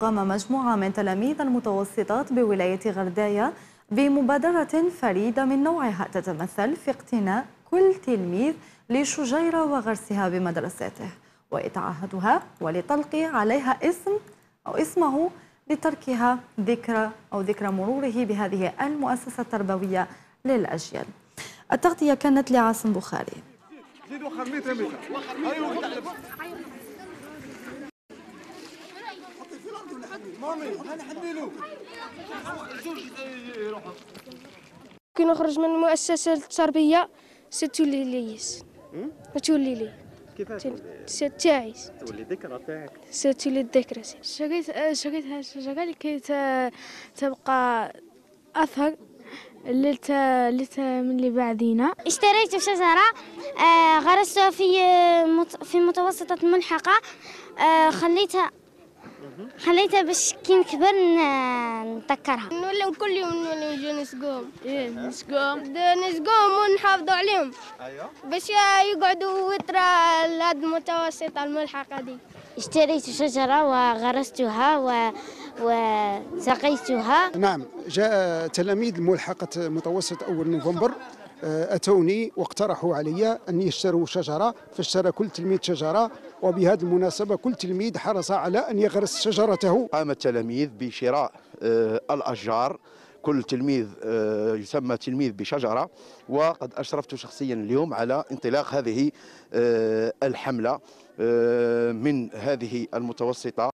قام مجموعة من تلاميذ المتوسطات بولاية غردايا بمبادرة فريدة من نوعها تتمثل في اقتناء كل تلميذ لشجيرة وغرسها بمدرسته وإتعاهدها ولتلقي عليها اسم أو اسمه لتركها ذكرى أو ذكرى مروره بهذه المؤسسة التربوية للأجيال التغطية كانت لعاصم بخاري مامي كي نخرج من المؤسسة التربية ستولي ليس ستولي لي كيفاش ستولي الذكرى تاعك ستولي الذكرى شقيت شقيت تبقى أثر لت لت من اللي بعدينا اشتريت شجرة آه، غرستها في آه، في متوسطة ملحقة آه، خليتها خليتها باش كي نكبر نتذكرها نولي كل يوم نولي نجي نسقوهم ايه نسقوهم نسقوهم ونحافظوا عليهم ايوه باش يقعدوا وترى الاد المتوسطه الملحقه دي اشتريت شجره وغرستها و وسقيتها نعم جاء تلاميذ ملحقه متوسط اول نوفمبر آه، اتوني واقترحوا علي ان يشتروا شجره فاشترى كل تلميذ شجره وبهذه المناسبة كل تلميذ حرص على أن يغرس شجرته قام التلاميذ بشراء آه، الأشجار كل تلميذ آه، يسمى تلميذ بشجرة وقد أشرفت شخصيا اليوم على انطلاق هذه آه، الحملة من هذه المتوسطة